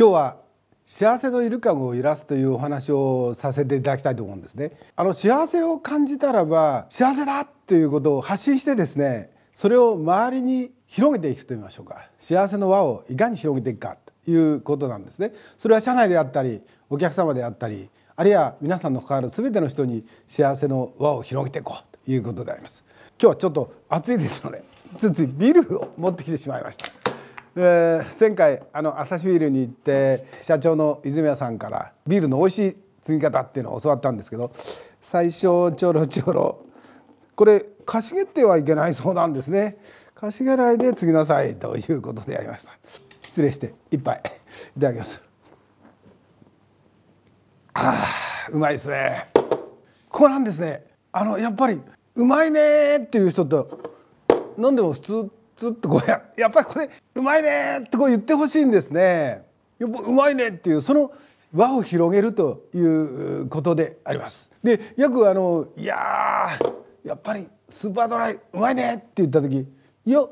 今日は幸せのイルカを揺らすというお話をさせていただきたいと思うんですねあの幸せを感じたらば幸せだっていうことを発信してですねそれを周りに広げていくと言いましょうか幸せの輪をいかに広げていくかということなんですねそれは社内であったりお客様であったりあるいは皆さんの関わる全ての人に幸せの輪を広げていこうということであります今日はちょっと暑いですのでついついビールを持ってきてしまいましたえー、前回あの朝日ビールに行って社長の泉谷さんからビールの美味しい継ぎ方っていうのを教わったんですけど最初ちょろちょろこれかしげてはいけないそうなんですねかしげないで継ぎなさいということでやりました失礼して一杯いただきますあうまいですねここなんですねあのやっぱりうまいねっていう人と何でも普通ずっとこうややっぱりこれうまいねってこう言ってほしいんですね。やっぱうまいねっていうその輪を広げるということであります。でくあの「いややっぱりスーパードライうまいね」って言った時「いや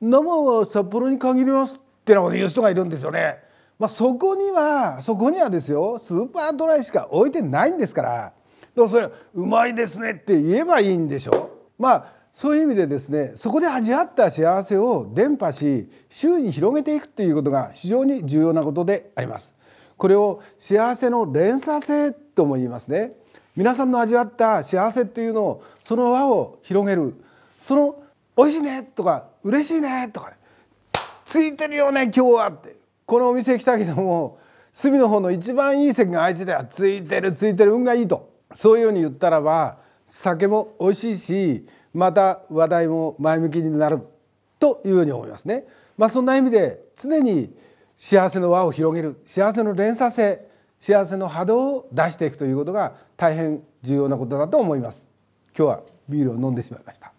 生は札幌に限ります」ってなこと言う人がいるんですよね。まあ、そこにはそこにはですよスーパードライしか置いてないんですからだからそれ「うまいですね」って言えばいいんでしょ。まあそういう意味でですねそこで味わった幸せを伝播し周囲に広げていくということが非常に重要なことでありますこれを幸せの連鎖性とも言いますね皆さんの味わった幸せっていうのをその輪を広げるその「美味しいね」とか「嬉しいね」とか、ね「ついてるよね今日は」ってこのお店来たけども隅の方の一番いい席が空いてたよ「ついてるついてる運がいいと」そういうように言ったらば酒も美味しいしまた話題も前向きになるというように思いますね。まあ、そんな意味で常に幸せの輪を広げる幸せの連鎖性幸せの波動を出していくということが大変重要なことだと思います。今日はビールを飲んでしまいました。